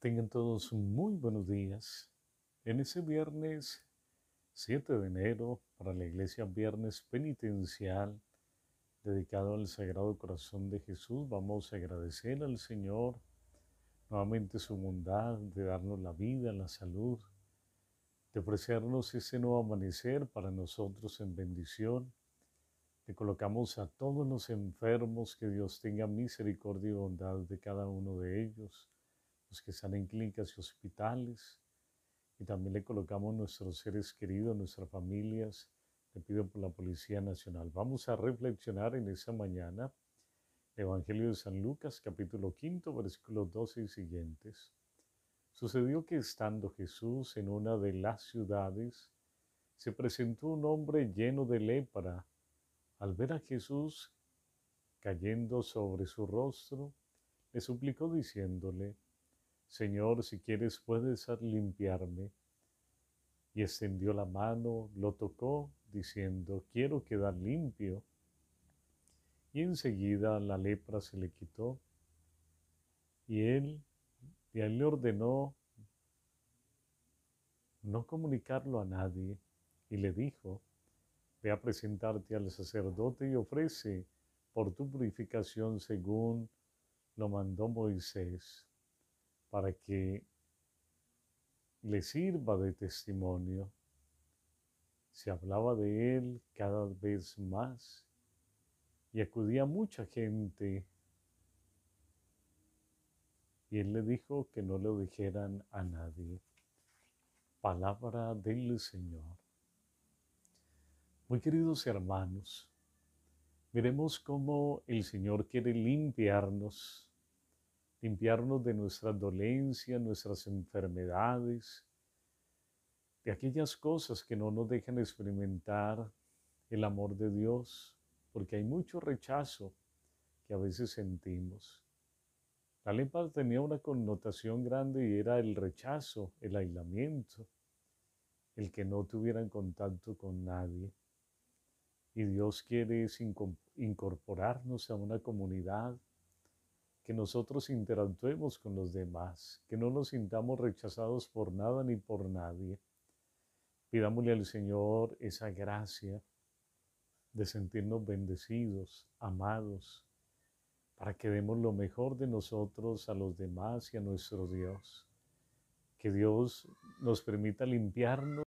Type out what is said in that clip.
Tengan todos muy buenos días. En ese viernes 7 de enero para la iglesia Viernes Penitencial dedicado al Sagrado Corazón de Jesús, vamos a agradecer al Señor nuevamente su bondad de darnos la vida, la salud, de ofrecernos ese nuevo amanecer para nosotros en bendición. Le colocamos a todos los enfermos que Dios tenga misericordia y bondad de cada uno de ellos los que están en clínicas y hospitales. Y también le colocamos nuestros seres queridos, nuestras familias. Le pido por la Policía Nacional. Vamos a reflexionar en esa mañana. Evangelio de San Lucas, capítulo 5, versículos 12 y siguientes. Sucedió que estando Jesús en una de las ciudades, se presentó un hombre lleno de lepra. Al ver a Jesús cayendo sobre su rostro, le suplicó diciéndole, Señor, si quieres puedes limpiarme. Y extendió la mano, lo tocó, diciendo, quiero quedar limpio. Y enseguida la lepra se le quitó. Y él, él le ordenó no comunicarlo a nadie. Y le dijo, ve a presentarte al sacerdote y ofrece por tu purificación según lo mandó Moisés para que le sirva de testimonio. Se hablaba de él cada vez más y acudía mucha gente. Y él le dijo que no lo dijeran a nadie. Palabra del Señor. Muy queridos hermanos, veremos cómo el Señor quiere limpiarnos limpiarnos de nuestras dolencias, nuestras enfermedades, de aquellas cosas que no nos dejan experimentar el amor de Dios, porque hay mucho rechazo que a veces sentimos. La lepra tenía una connotación grande y era el rechazo, el aislamiento, el que no tuvieran contacto con nadie. Y Dios quiere incorporarnos a una comunidad que nosotros interactuemos con los demás, que no nos sintamos rechazados por nada ni por nadie. Pidámosle al Señor esa gracia de sentirnos bendecidos, amados, para que demos lo mejor de nosotros a los demás y a nuestro Dios. Que Dios nos permita limpiarnos.